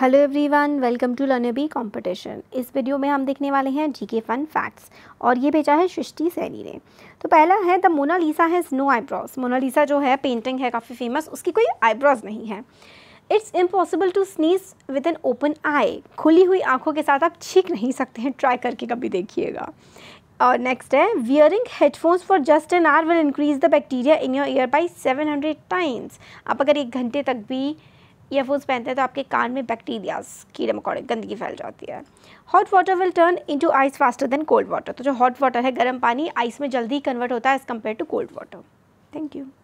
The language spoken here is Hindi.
hello everyone welcome to learn bee competition इस वीडियो में हम देखने वाले हैं जीके फन फैक्ट्स और ये भेजा है सृष्टि सैनी ने तो पहला है the Mona Lisa has no eyebrows Mona Lisa जो है पेंटिंग है काफ़ी फेमस उसकी कोई आईब्रोज नहीं है it's impossible to sneeze with an open eye खुली हुई आंखों के साथ आप छीक नहीं सकते हैं ट्राई करके कभी देखिएगा और नेक्स्ट है wearing headphones for just an hour will increase the bacteria in your ear by seven hundred times आप अगर एक घंटे तक भी ईयरफोन्स पहनते हैं तो आपके कान में बैक्टीरियाज कीड़े मकोड़े गंदगी फैल जाती है hot water will turn into ice faster than cold water तो जो हॉट वाटर है गर्म पानी आइस में जल्दी कन्वर्ट होता है as compare to cold water thank you